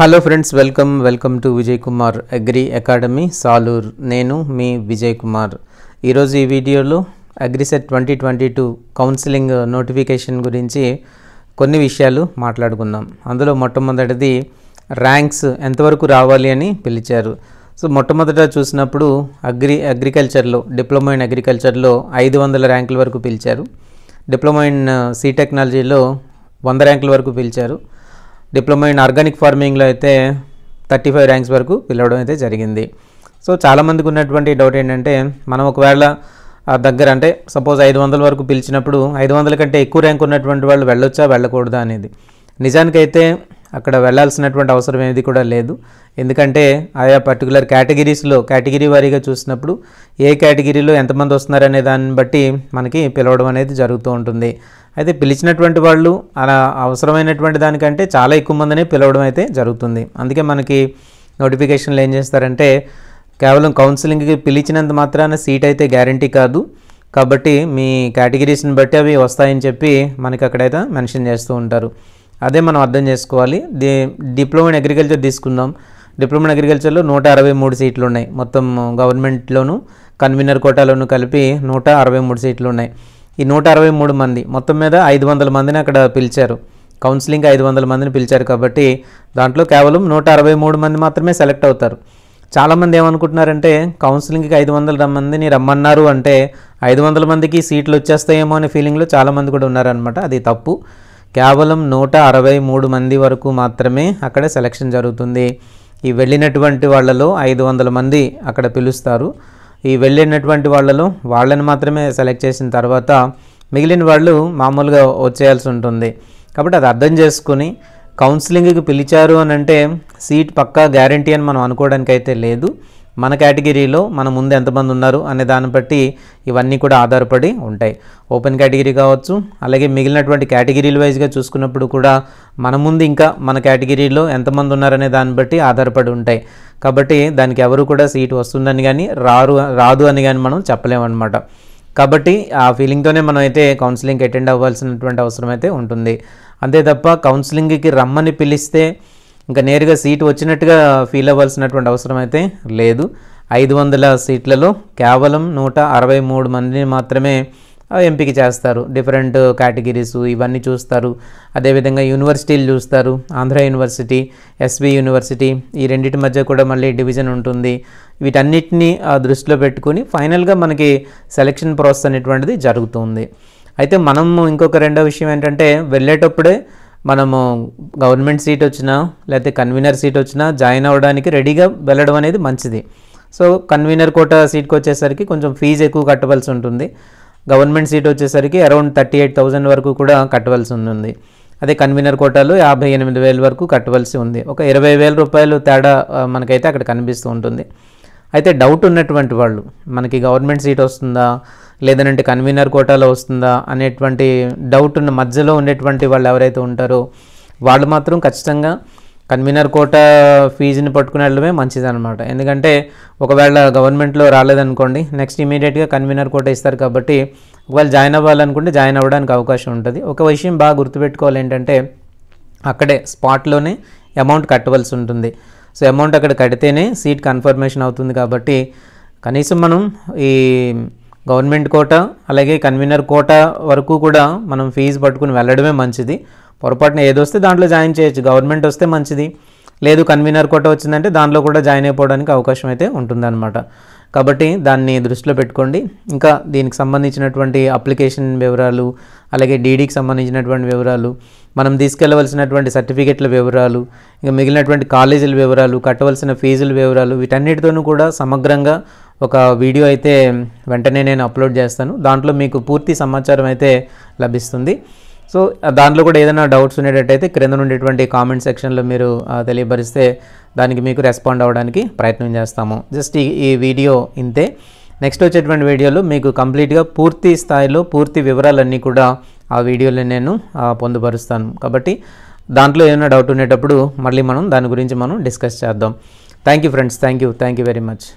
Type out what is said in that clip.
hello friends welcome welcome to Vijay Kumar agri academy Salur నేను మీ విజయ్ కుమార్ ఈరోజు ఈ వీడియోలో AGRICET twenty twenty two counselling notification గురించి కొన్ని విషయాలు మాట్లాడుకుందాం అందులో మొట్టమొదటిది ర్యాంక్స్ ఎంతవరకు రావాలి అని పిలిచారు సో మొట్టమొదట చూసినప్పుడు అగ్రి అగ్రికల్చర్లో డిప్లొమా ఇన్ అగ్రికల్చర్లో ఐదు వందల ర్యాంకుల వరకు పిలిచారు డిప్లొమా ఇన్ సి టెక్నాలజీలో వంద ర్యాంకుల వరకు పిలిచారు డిప్లొమా ఇన్ ఆర్గానిక్ ఫార్మింగ్లో అయితే థర్టీ ఫైవ్ ర్యాంక్స్ వరకు పిలవడం అయితే జరిగింది సో చాలామందికి ఉన్నటువంటి డౌట్ ఏంటంటే మనం ఒకవేళ దగ్గర అంటే సపోజ్ ఐదు వందల వరకు పిలిచినప్పుడు ఐదు వందల కంటే ఎక్కువ ర్యాంక్ ఉన్నటువంటి వాళ్ళు వెళ్ళొచ్చా వెళ్ళకూడదా అనేది నిజానికైతే అక్కడ వెళ్లాల్సినటువంటి అవసరం ఏది కూడా లేదు ఎందుకంటే ఆయా పర్టికులర్ కేటగిరీస్లో కేటగిరీ వారీగా చూసినప్పుడు ఏ కేటగిరీలో ఎంతమంది వస్తున్నారనే దాన్ని బట్టి మనకి పిలవడం అనేది జరుగుతూ ఉంటుంది అయితే పిలిచినటువంటి వాళ్ళు అలా అవసరమైనటువంటి దానికంటే చాలా ఎక్కువ మందిని పిలవడం అయితే జరుగుతుంది అందుకే మనకి నోటిఫికేషన్లు ఏం చేస్తారంటే కేవలం కౌన్సిలింగ్కి పిలిచినంత మాత్రాన సీట్ అయితే గ్యారంటీ కాదు కాబట్టి మీ కేటగిరీస్ని బట్టి అవి వస్తాయని చెప్పి మనకి అక్కడైతే మెన్షన్ చేస్తూ ఉంటారు అదే మనం అర్థం చేసుకోవాలి ది డిప్లొమా ఇన్ అగ్రికల్చర్ తీసుకుందాం డిప్లొమా ఇన్ అగ్రికల్చర్లో నూట అరవై మూడు సీట్లు ఉన్నాయి మొత్తం గవర్నమెంట్లోను కన్వీనర్ కోటాలోను కలిపి నూట అరవై మూడు సీట్లు ఉన్నాయి ఈ నూట అరవై మూడు మంది మొత్తం మీద ఐదు వందల మందిని అక్కడ పిలిచారు కౌన్సిలింగ్ ఐదు వందల మందిని పిలిచారు కాబట్టి దాంట్లో కేవలం నూట అరవై మూడు మంది మాత్రమే సెలెక్ట్ అవుతారు చాలామంది ఏమనుకుంటున్నారంటే కౌన్సిలింగ్కి ఐదు వందల మందిని రమ్మన్నారు అంటే ఐదు వందల మందికి సీట్లు వచ్చేస్తాయేమో అనే ఫీలింగ్లో చాలామంది కూడా ఉన్నారనమాట అది తప్పు కేవలం నూట అరవై మూడు మంది వరకు మాత్రమే అక్కడ సెలక్షన్ జరుగుతుంది ఈ వెళ్ళినటువంటి వాళ్ళలో ఐదు వందల మంది అక్కడ పిలుస్తారు ఈ వెళ్ళినటువంటి వాళ్ళలో వాళ్ళని మాత్రమే సెలెక్ట్ చేసిన తర్వాత మిగిలిన వాళ్ళు మామూలుగా వచ్చేయాల్సి ఉంటుంది కాబట్టి అది అర్థం చేసుకుని కౌన్సిలింగ్కి పిలిచారు అని అంటే సీట్ పక్కా గ్యారంటీ అని మనం అనుకోవడానికి అయితే లేదు మన కేటగిరీలో మన ముందు ఎంతమంది ఉన్నారు అనే దాన్ని బట్టి ఇవన్నీ కూడా ఆధారపడి ఉంటాయి ఓపెన్ కేటగిరీ కావచ్చు అలాగే మిగిలినటువంటి కేటగిరీల వైజ్గా చూసుకున్నప్పుడు కూడా మన ముందు ఇంకా మన కేటగిరీలో ఎంతమంది ఉన్నారనే దాన్ని బట్టి ఆధారపడి ఉంటాయి కాబట్టి దానికి ఎవరు కూడా సీట్ వస్తుందని కానీ రారు రాదు అని కానీ మనం చెప్పలేమన్నమాట కాబట్టి ఆ ఫీలింగ్తోనే మనం అయితే కౌన్సిలింగ్కి అటెండ్ అవ్వాల్సినటువంటి అవసరం అయితే ఉంటుంది అంతే తప్ప కౌన్సిలింగ్కి రమ్మని పిలిస్తే ఇంకా నేరుగా సీటు వచ్చినట్టుగా ఫీల్ అవ్వాల్సినటువంటి అవసరం అయితే లేదు ఐదు వందల సీట్లలో కేవలం నూట అరవై మూడు మందిని మాత్రమే ఎంపిక చేస్తారు డిఫరెంట్ కేటగిరీస్ ఇవన్నీ చూస్తారు అదేవిధంగా యూనివర్సిటీలు చూస్తారు ఆంధ్ర యూనివర్సిటీ ఎస్బి యూనివర్సిటీ ఈ రెండింటి మధ్య కూడా మళ్ళీ డివిజన్ ఉంటుంది వీటన్నిటిని దృష్టిలో పెట్టుకుని ఫైనల్గా మనకి సెలక్షన్ ప్రాసెస్ అనేటువంటిది జరుగుతుంది అయితే మనము ఇంకొక రెండో విషయం ఏంటంటే వెళ్ళేటప్పుడే మనము గవర్నమెంట్ సీట్ వచ్చినా లేకపోతే కన్వీనర్ సీట్ వచ్చినా జాయిన్ అవ్వడానికి రెడీగా వెళ్ళడం అనేది మంచిది సో కన్వీనర్ కోట సీట్కి వచ్చేసరికి కొంచెం ఫీజు ఎక్కువ కట్టవలసి ఉంటుంది గవర్నమెంట్ సీట్ వచ్చేసరికి అరౌండ్ థర్టీ ఎయిట్ థౌజండ్ వరకు కూడా కట్టవలసి ఉంటుంది అదే కన్వీనర్ కోటాలో యాభై ఎనిమిది వేల వరకు కట్టవలసి ఉంది ఒక ఇరవై వేల రూపాయలు తేడా మనకైతే అక్కడ కనిపిస్తూ ఉంటుంది అయితే డౌట్ ఉన్నటువంటి వాళ్ళు మనకి గవర్నమెంట్ సీట్ వస్తుందా లేదంటే కన్వీనర్ కోటాలో వస్తుందా అనేటువంటి డౌట్ ఉన్న మధ్యలో ఉండేటువంటి వాళ్ళు ఎవరైతే ఉంటారో వాళ్ళు మాత్రం ఖచ్చితంగా కన్వీనర్ కోట ఫీజుని పట్టుకుని వెళ్ళడమే అనమాట ఎందుకంటే ఒకవేళ గవర్నమెంట్లో రాలేదనుకోండి నెక్స్ట్ ఇమీడియట్గా కన్వీనర్ కోట ఇస్తారు కాబట్టి ఒకవేళ జాయిన్ అవ్వాలనుకుంటే జాయిన్ అవ్వడానికి అవకాశం ఉంటుంది ఒక విషయం బాగా గుర్తుపెట్టుకోవాలి ఏంటంటే అక్కడే స్పాట్లోనే అమౌంట్ కట్టవలసి ఉంటుంది సో అమౌంట్ అక్కడ కడితేనే సీట్ కన్ఫర్మేషన్ అవుతుంది కాబట్టి కనీసం మనం ఈ గవర్నమెంట్ కోట అలాగే కన్వీనర్ కోట వరకు కూడా మనం ఫీజు పట్టుకుని వెళ్ళడమే మంచిది పొరపాటున ఏదొస్తే దాంట్లో జాయిన్ చేయొచ్చు గవర్నమెంట్ వస్తే మంచిది లేదు కన్వీనర్ కోట వచ్చిందంటే దాంట్లో కూడా జాయిన్ అయిపోవడానికి అవకాశం అయితే ఉంటుందన్నమాట కాబట్టి దాన్ని దృష్టిలో పెట్టుకోండి ఇంకా దీనికి సంబంధించినటువంటి అప్లికేషన్ వివరాలు అలాగే డీడీకి సంబంధించినటువంటి వివరాలు మనం తీసుకెళ్లవలసినటువంటి సర్టిఫికెట్ల వివరాలు ఇంకా మిగిలినటువంటి కాలేజీల వివరాలు కట్టవలసిన ఫీజుల వివరాలు వీటన్నిటితోనూ కూడా సమగ్రంగా ఒక వీడియో అయితే వెంటనే నేను అప్లోడ్ చేస్తాను దాంట్లో మీకు పూర్తి సమాచారం అయితే లభిస్తుంది సో దాంట్లో కూడా ఏదైనా డౌట్స్ ఉండేటట్టయితే క్రింద ఉండేటువంటి కామెంట్ సెక్షన్లో మీరు తెలియపరిస్తే దానికి మీకు రెస్పాండ్ అవ్వడానికి ప్రయత్నం చేస్తాము జస్ట్ ఈ వీడియో ఇంతే నెక్స్ట్ వచ్చేటువంటి వీడియోలో మీకు కంప్లీట్గా పూర్తి స్థాయిలో పూర్తి వివరాలన్నీ కూడా ఆ వీడియోలో నేను పొందుపరుస్తాను కాబట్టి దాంట్లో ఏమైనా డౌట్ ఉండేటప్పుడు మళ్ళీ మనం దాని గురించి మనం డిస్కస్ చేద్దాం thank you friends thank you thank you very much